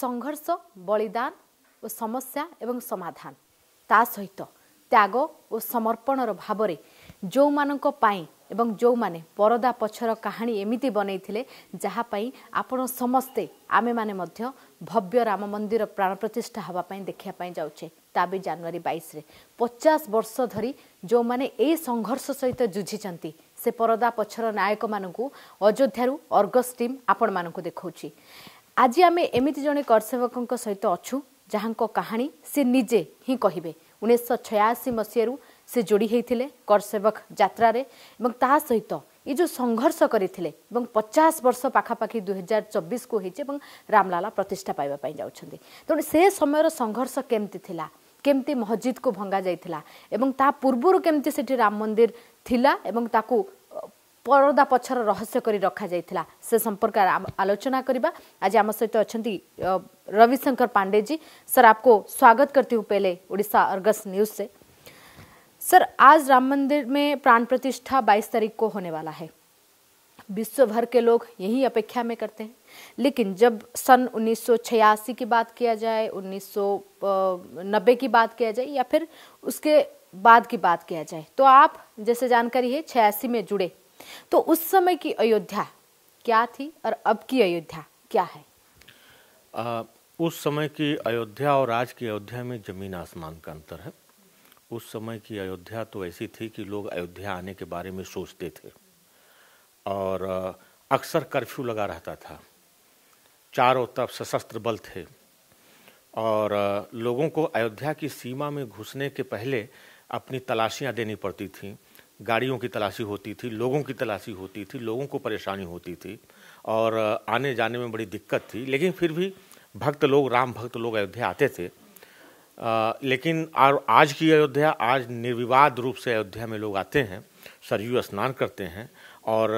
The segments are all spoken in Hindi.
ସଂଘର୍ଷ ବଳିଦାନ ଓ ସମସ୍ୟା ଏବଂ ସମାଧାନ ତା ସହିତ ତ୍ୟାଗ ଓ ସମର୍ପଣର ଭାବରେ ଯେଉଁମାନଙ୍କ ପାଇଁ ଏବଂ ଯେଉଁମାନେ ପରଦା ପଛର କାହାଣୀ ଏମିତି ବନେଇଥିଲେ ଯାହା ପାଇଁ ଆପଣ ସମସ୍ତେ ଆମେମାନେ ମଧ୍ୟ ଭବ୍ୟ ରାମ ମନ୍ଦିର ପ୍ରାଣ ପ୍ରତିଷ୍ଠା ହେବା ପାଇଁ ଦେଖିବା ପାଇଁ ଯାଉଛେ ତା ବି ଜାନୁଆରୀ ବାଇଶରେ ପଚାଶ ବର୍ଷ ଧରି ଯେଉଁମାନେ ଏହି ସଂଘର୍ଷ ସହିତ ଯୁଝିଛନ୍ତି ସେ ପରଦା ପଛର ନାୟକମାନଙ୍କୁ ଅଯୋଧ୍ୟାରୁ ଅର୍ଗସ୍ ଟିମ୍ ଆପଣମାନଙ୍କୁ ଦେଖାଉଛି ଆଜି ଆମେ ଏମିତି ଜଣେ କରସେବକଙ୍କ ସହିତ ଅଛୁ ଯାହାଙ୍କ କାହାଣୀ ସେ ନିଜେ ହିଁ କହିବେ ଉଣେଇଶହ ଛୟାଅଶୀ ମସିହାରୁ ସେ ଯୋଡ଼ି ହେଇଥିଲେ କରସେବକ ଯାତ୍ରାରେ ଏବଂ ତାହା ସହିତ ଏ ଯେଉଁ ସଂଘର୍ଷ କରିଥିଲେ ଏବଂ ପଚାଶ ବର୍ଷ ପାଖାପାଖି ଦୁଇହଜାର ଚବିଶକୁ ହେଇଛି ଏବଂ ରାମଲାଲା ପ୍ରତିଷ୍ଠା ପାଇବା ପାଇଁ ଯାଉଛନ୍ତି ତେଣୁ ସେ ସମୟର ସଂଘର୍ଷ କେମିତି ଥିଲା କେମିତି ମସଜିଦକୁ ଭଙ୍ଗା ଯାଇଥିଲା ଏବଂ ତା ପୂର୍ବରୁ କେମିତି ସେଠି ରାମ ମନ୍ଦିର ଥିଲା ଏବଂ ତାକୁ ପରଦା ପଛର ରହସ୍ୟ କରି ରଖାଯାଇଥିଲା ସେ ସମ୍ପର୍କରେ ଆଲୋଚନା କରିବା ଆଜି ଆମ ସହିତ ଅଛନ୍ତି ରବିଶଙ୍କର ପାଣ୍ଡେଜୀ सर आपको स्वागत करती हूँ पहले उड़ीसा अर्गस न्यूज से सर आज राम मंदिर में प्राण प्रतिष्ठा 22 तारीख को होने वाला है विश्व भर के लोग यही अपेक्षा में करते हैं लेकिन जब सन 1986 की बात किया जाए 1990 की बात किया जाए या फिर उसके बाद की बात किया जाए तो आप जैसे जानकारी है छियासी में जुड़े तो उस समय की अयोध्या क्या थी और अब की अयोध्या क्या है आ, उस समय की अयोध्या और आज की अयोध्या में जमीन आसमान का अंतर है उस समय की अयोध्या तो ऐसी थी कि लोग अयोध्या आने के बारे में सोचते थे और अक्सर कर्फ्यू लगा रहता था चारों तरफ सशस्त्र बल थे और लोगों को अयोध्या की सीमा में घुसने के पहले अपनी तलाशियां देनी पड़ती थीं गाड़ियों की तलाशी होती थी लोगों की तलाशी होती थी लोगों को परेशानी होती थी और आने जाने में बड़ी दिक्कत थी लेकिन फिर भी भक्त लोग राम भक्त लोग अयोध्या आते थे आ, लेकिन और आज की अयोध्या आज निर्विवाद रूप से अयोध्या में लोग आते हैं सरयू स्नान करते हैं और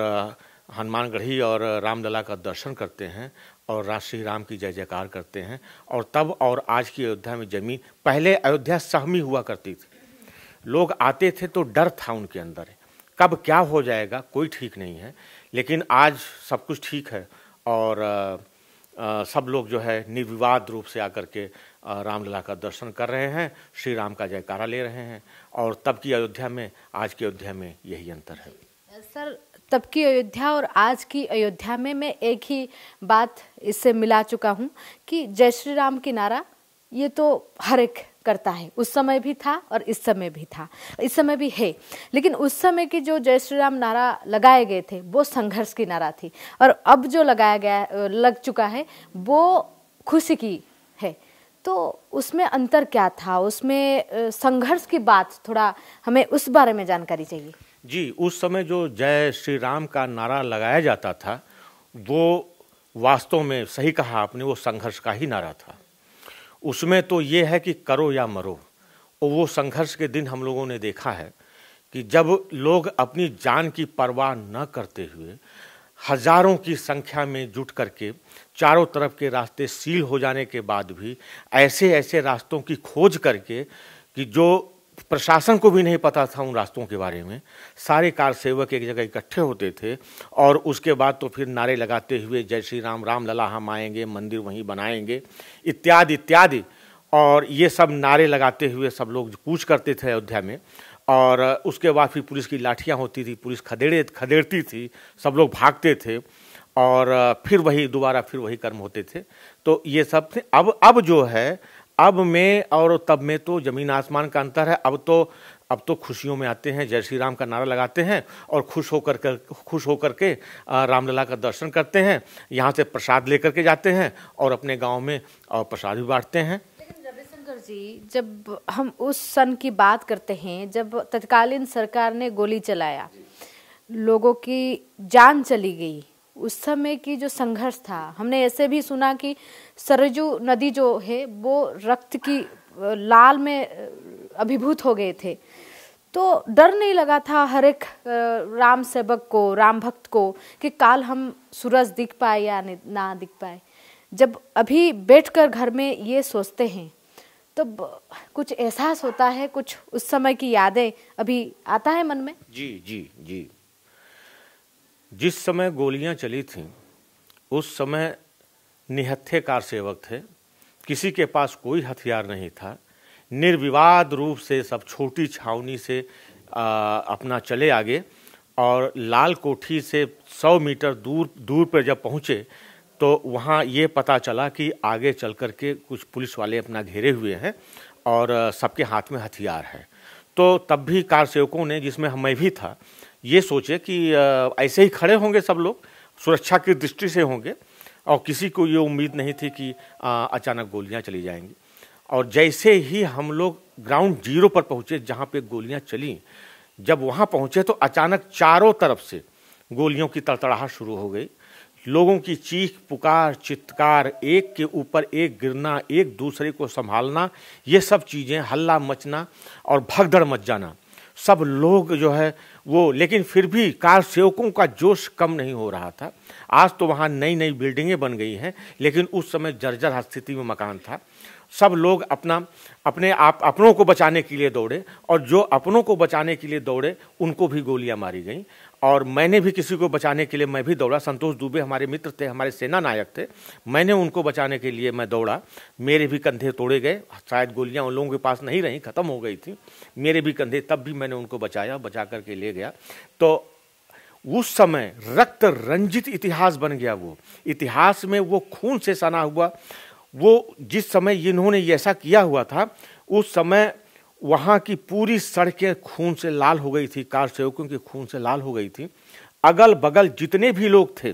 हनुमानगढ़ी और रामलला का दर्शन करते हैं और श्री राम की जय जयकार करते हैं और तब और आज की अयोध्या में जमी पहले अयोध्या सहमी हुआ करती थी लोग आते थे तो डर था उनके अंदर कब क्या हो जाएगा कोई ठीक नहीं है लेकिन आज सब कुछ ठीक है और आ, सब लोग जो है निर्विवाद रूप से आकर के रामलला का दर्शन कर रहे हैं श्री राम का जयकारा ले रहे हैं और तब की अयोध्या में आज की अयोध्या में यही अंतर है सर तब की अयोध्या और आज की अयोध्या में मैं एक ही बात इससे मिला चुका हूँ कि जय श्री राम की नारा ये तो हर एक करता है उस समय भी था और इस समय भी था इस समय भी है लेकिन उस समय की जो जय श्री राम नारा लगाए गए थे वो संघर्ष की नारा थी और अब जो लगाया गया लग चुका है वो खुशी की है तो उसमें अंतर क्या था उसमें संघर्ष की बात थोड़ा हमें उस बारे में जानकारी चाहिए जी उस समय जो जय श्री राम का नारा लगाया जाता था वो वास्तव में सही कहा आपने वो संघर्ष का ही नारा था उसमें तो ये है कि करो या मरो और वो संघर्ष के दिन हम लोगों ने देखा है कि जब लोग अपनी जान की परवाह न करते हुए हजारों की संख्या में जुट करके चारों तरफ के रास्ते सील हो जाने के बाद भी ऐसे ऐसे रास्तों की खोज करके कि जो प्रशासन को भी नहीं पता था उन रास्तों के बारे में सारे कार सेवक एक जगह इकट्ठे होते थे और उसके बाद तो फिर नारे लगाते हुए जय श्री राम राम लला हम आएंगे मंदिर वहीं बनाएंगे इत्यादि इत्यादि और ये सब नारे लगाते हुए सब लोग कूच करते थे अयोध्या में और उसके बाद फिर पुलिस की लाठियाँ होती थी पुलिस खदेड़े खदेड़ती थी सब लोग भागते थे और फिर वही दोबारा फिर वही कर्म होते थे तो ये सब थे अब अब जो है अब में और तब में तो जमीन आसमान का अंतर है अब तो अब तो खुशियों में आते हैं जय श्री राम का नारा लगाते हैं और खुश होकर कर खुश होकर के रामलला का दर्शन करते हैं यहाँ से प्रसाद लेकर के जाते हैं और अपने गांव में और प्रसाद भी बांटते हैं रविशंकर जी जब हम उस सन की बात करते हैं जब तत्कालीन सरकार ने गोली चलाया लोगों की जान चली गई उस समय की जो संघर्ष था हमने ऐसे भी सुना कि सरजू नदी जो है वो रक्त की लाल में अभिभूत हो गए थे तो डर नहीं लगा था हर एक राम सेवक को राम भक्त को कि काल हम सूरज दिख पाए या ना दिख पाए जब अभी बैठकर घर में ये सोचते हैं तो कुछ एहसास होता है कुछ उस समय की यादें अभी आता है मन में जी जी जी जिस समय गोलियां चली थीं उस समय निहत्थे कार सेवक थे किसी के पास कोई हथियार नहीं था निर्विवाद रूप से सब छोटी छावनी से आ, अपना चले आगे और लाल कोठी से 100 मीटर दूर दूर पर जब पहुँचे तो वहाँ ये पता चला कि आगे चल कर के कुछ पुलिस वाले अपना घेरे हुए हैं और सबके हाथ में हथियार है तो तब भी कार सेवकों ने जिसमें मैं भी था ये सोचे कि ऐसे ही खड़े होंगे सब लोग सुरक्षा की दृष्टि से होंगे और किसी को ये उम्मीद नहीं थी कि अचानक गोलियां चली जाएंगी और जैसे ही हम लोग ग्राउंड जीरो पर पहुंचे जहां पे गोलियां चली जब वहां पहुंचे तो अचानक चारों तरफ से गोलियों की तड़तड़ाहट शुरू हो गई लोगों की चीख पुकार चित्कार एक के ऊपर एक गिरना एक दूसरे को संभालना ये सब चीज़ें हल्ला मचना और भगदड़ मच जाना सब लोग जो है वो लेकिन फिर भी कार सेवकों का जोश कम नहीं हो रहा था आज तो वहाँ नई नई बिल्डिंगें बन गई हैं लेकिन उस समय जर्जर स्थिति में मकान था सब लोग अपना अपने आप अपनों को बचाने के लिए दौड़े और जो अपनों को बचाने के लिए दौड़े उनको भी गोलियां मारी गईं और मैंने भी किसी को बचाने के लिए मैं भी दौड़ा संतोष दुबे हमारे मित्र थे हमारे सेना नायक थे मैंने उनको बचाने के लिए मैं दौड़ा मेरे भी कंधे तोड़े गए शायद गोलियां उन लोगों के पास नहीं रहीं ख़त्म हो गई थी मेरे भी कंधे तब भी मैंने उनको बचाया बचा करके ले गया तो उस समय रक्त रंजित इतिहास बन गया वो इतिहास में वो खून से सना हुआ वो जिस समय इन्होंने ऐसा किया हुआ था उस समय वहाँ की पूरी सड़कें खून से लाल हो गई थी कार सेवकों की खून से लाल हो गई थी अगल बगल जितने भी लोग थे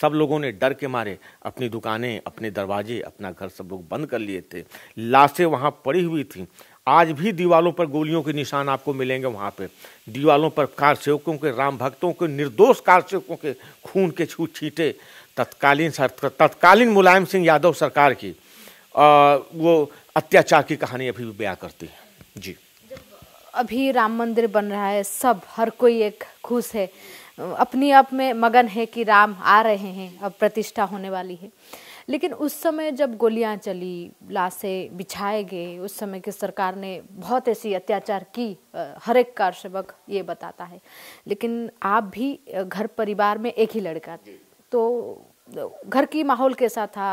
सब लोगों ने डर के मारे अपनी दुकानें अपने दरवाजे अपना घर सब लोग बंद कर लिए थे लाशें वहाँ पड़ी हुई थी आज भी दीवालों पर गोलियों के निशान आपको मिलेंगे वहाँ पे दीवालों पर कार सेवकों के राम भक्तों के निर्दोष कार सेवकों के खून के छूट छीटे तत्कालीन तत्कालीन मुलायम सिंह यादव सरकार की आ, वो अत्याचार की कहानी अभी भी बया करती है जी अभी राम मंदिर बन रहा है सब हर कोई एक खुश है अपनी आप में मगन है कि राम आ रहे हैं अब प्रतिष्ठा होने वाली है लेकिन उस समय जब गोलियां चली लाशें बिछाए गए उस समय की सरकार ने बहुत ऐसी अत्याचार की हर एक कार सेवक ये बताता है लेकिन आप भी घर परिवार में एक ही लड़का तो घर की माहौल कैसा था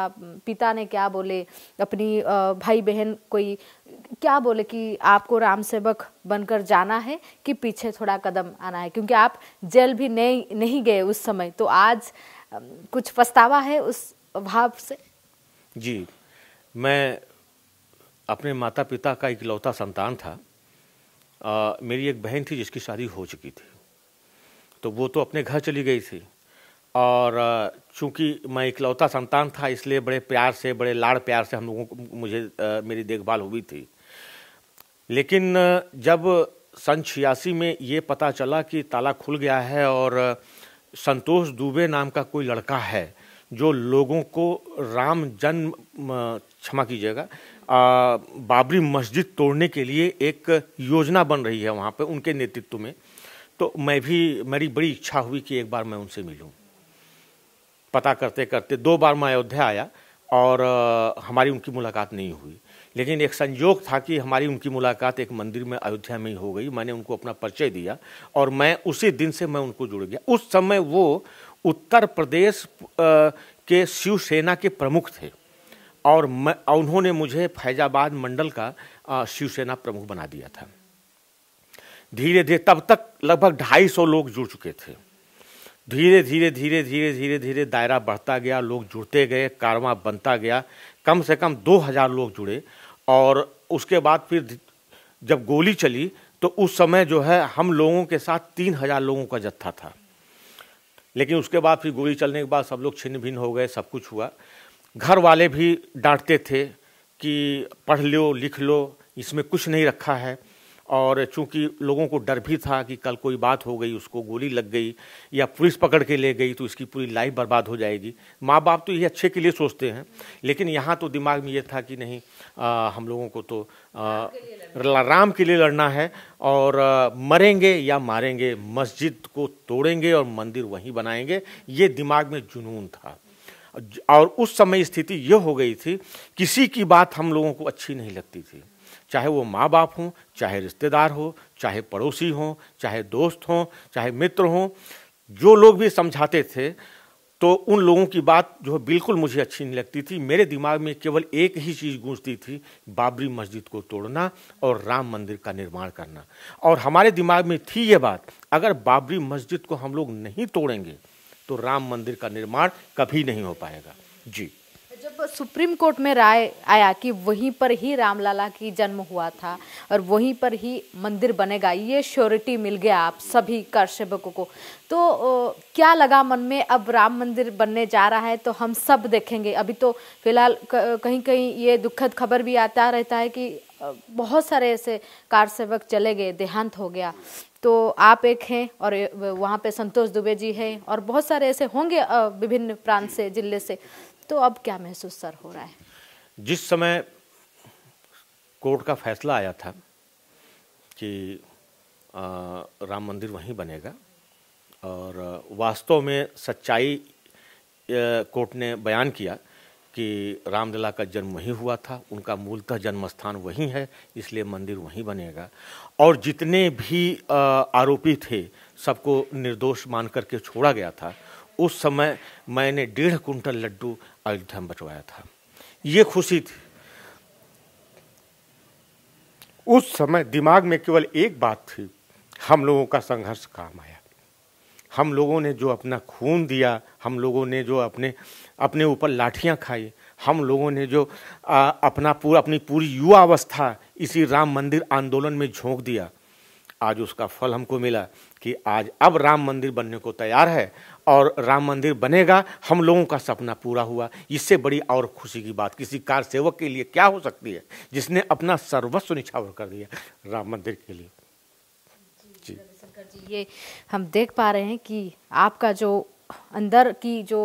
पिता ने क्या बोले अपनी भाई बहन कोई क्या बोले कि आपको राम सेवक बनकर जाना है कि पीछे थोड़ा कदम आना है क्योंकि आप जेल भी नहीं नहीं गए उस समय तो आज कुछ पछतावा है उस भाव से जी मैं अपने माता पिता का इकलौता संतान था आ, मेरी एक बहन थी जिसकी शादी हो चुकी थी तो वो तो अपने घर चली गई थी और चूंकि मैं इकलौता संतान था इसलिए बड़े प्यार से बड़े लाड़ प्यार से हम लोगों को मुझे मेरी देखभाल हुई थी लेकिन जब सन छियासी में ये पता चला कि ताला खुल गया है और संतोष दुबे नाम का कोई लड़का है जो लोगों को राम जन्म क्षमा कीजिएगा बाबरी मस्जिद तोड़ने के लिए एक योजना बन रही है वहाँ पे उनके नेतृत्व में तो मैं भी मेरी बड़ी इच्छा हुई कि एक बार मैं उनसे मिलूँ पता करते करते दो बार मैं अयोध्या आया और हमारी उनकी मुलाकात नहीं हुई लेकिन एक संयोग था कि हमारी उनकी मुलाकात एक मंदिर में अयोध्या में ही हो गई मैंने उनको अपना परिचय दिया और मैं उसी दिन से मैं उनको जुड़ गया उस समय वो उत्तर प्रदेश के शिवसेना के प्रमुख थे और मैं उन्होंने मुझे फैजाबाद मंडल का शिवसेना प्रमुख बना दिया था धीरे धीरे तब तक लगभग ढाई सौ लोग जुड़ चुके थे धीरे धीरे धीरे धीरे धीरे धीरे दायरा बढ़ता गया लोग जुड़ते गए कारवा बनता गया कम से कम दो हज़ार लोग जुड़े और उसके बाद फिर जब गोली चली तो उस समय जो है हम लोगों के साथ तीन हज़ार लोगों का जत्था था लेकिन उसके बाद फिर गोली चलने के बाद सब लोग छिन्न भिन्न हो गए सब कुछ हुआ घर वाले भी डांटते थे कि पढ़ लो लिख लो इसमें कुछ नहीं रखा है और चूंकि लोगों को डर भी था कि कल कोई बात हो गई उसको गोली लग गई या पुलिस पकड़ के ले गई तो इसकी पूरी लाइफ बर्बाद हो जाएगी माँ बाप तो ये अच्छे के लिए सोचते हैं लेकिन यहाँ तो दिमाग में ये था कि नहीं आ, हम लोगों को तो आ, राम के लिए लड़ना है और आ, मरेंगे या मारेंगे मस्जिद को तोड़ेंगे और मंदिर वहीं बनाएंगे ये दिमाग में जुनून था और उस समय स्थिति ये हो गई थी किसी की बात हम लोगों को अच्छी नहीं लगती थी चाहे वो माँ बाप हों चाहे रिश्तेदार हो चाहे पड़ोसी हों चाहे दोस्त हों चाहे मित्र हों जो लोग भी समझाते थे तो उन लोगों की बात जो है बिल्कुल मुझे अच्छी नहीं लगती थी मेरे दिमाग में केवल एक ही चीज़ गूंजती थी बाबरी मस्जिद को तोड़ना और राम मंदिर का निर्माण करना और हमारे दिमाग में थी ये बात अगर बाबरी मस्जिद को हम लोग नहीं तोड़ेंगे तो राम मंदिर का निर्माण कभी नहीं हो पाएगा जी जब सुप्रीम कोर्ट में राय आया कि वहीं पर ही रामलाला की जन्म हुआ था और वहीं पर ही मंदिर बनेगा ये श्योरिटी मिल गया आप सभी कर सेवकों को तो ओ, क्या लगा मन में अब राम मंदिर बनने जा रहा है तो हम सब देखेंगे अभी तो फिलहाल कहीं कहीं ये दुखद खबर भी आता रहता है कि बहुत सारे ऐसे कार सेवक चले गए देहांत हो गया तो आप एक हैं और वहाँ पे संतोष दुबे जी हैं और बहुत सारे ऐसे होंगे विभिन्न प्रांत से जिले से तो अब क्या महसूस सर हो रहा है जिस समय कोर्ट का फैसला आया था कि आ, राम मंदिर वहीं बनेगा और वास्तव में सच्चाई कोर्ट ने बयान किया कि रामलीला का जन्म वहीं हुआ था उनका मूलतः जन्म स्थान वहीं है इसलिए मंदिर वहीं बनेगा और जितने भी आरोपी थे सबको निर्दोष मान करके छोड़ा गया था उस समय मैंने डेढ़ कुंटल लड्डू अयोध्या में बचवाया था ये खुशी थी उस समय दिमाग में केवल एक बात थी हम लोगों का संघर्ष काम आया हम लोगों ने जो अपना खून दिया हम लोगों ने जो अपने अपने ऊपर लाठियां खाई हम लोगों ने जो आ, अपना पूरा अपनी पूरी युवा अवस्था इसी राम मंदिर आंदोलन में झोंक दिया आज उसका फल हमको मिला कि आज अब राम मंदिर बनने को तैयार है और राम मंदिर बनेगा हम लोगों का सपना पूरा हुआ इससे बड़ी और खुशी की बात किसी कार सेवक के लिए क्या हो सकती है जिसने अपना सर्वस्व निछावर कर दिया राम मंदिर के लिए जी शंकर जी ये हम देख पा रहे हैं कि आपका जो अंदर की जो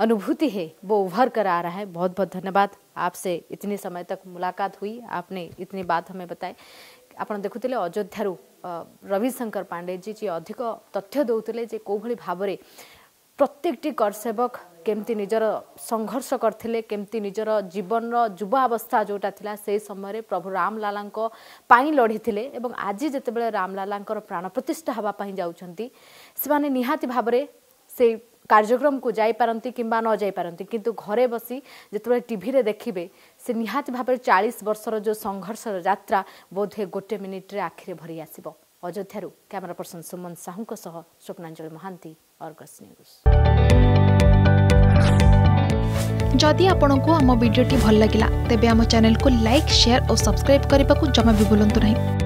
अनुभूति है वो उभर कर आ रहा है बहुत बहुत धन्यवाद आपसे इतने समय तक मुलाकात हुई आपने इतनी बात हमें बताई आप देखुले तो अयोध्या रविशंकर पांडे जी चि अधिक तथ्य जे देउले भावे प्रत्येक गरसेवक केमि निजर सङ्घर्ष गरिम्ति निजर जीवन र जुवावस्था जोटा समयमा प्रभु रामलाइ लडिथे आज जति बेला रमलाला प्राणप्रतिष्ठाइ निहाती निहति से କାର୍ଯ୍ୟକ୍ରମକୁ ଯାଇପାରନ୍ତି କିମ୍ବା ନ ଯାଇପାରନ୍ତି କିନ୍ତୁ ଘରେ ବସି ଯେତେବେଳେ ଟିଭିରେ ଦେଖିବେ ସେ ନିହାତି ଭାବରେ ଚାଳିଶ ବର୍ଷର ଯେଉଁ ସଂଘର୍ଷର ଯାତ୍ରା ବୋଧହୁଏ ଗୋଟେ ମିନିଟ୍ରେ ଆଖିରେ ଭରି ଆସିବ ଅଯୋଧ୍ୟାରୁ କ୍ୟାମେରା ପର୍ସନ ସୁମନ ସାହୁଙ୍କ ସହ ସ୍ୱପ୍ନାଞ୍ଜଳି ମହାନ୍ତି ଅର୍ଗସ୍ ନ୍ୟୁଜ୍ ଯଦି ଆପଣଙ୍କୁ ଆମ ଭିଡ଼ିଓଟି ଭଲ ଲାଗିଲା ତେବେ ଆମ ଚ୍ୟାନେଲକୁ ଲାଇକ୍ ସେୟାର ଓ ସବସ୍କ୍ରାଇବ୍ କରିବାକୁ ଜମା ବି ଭୁଲନ୍ତୁ ନାହିଁ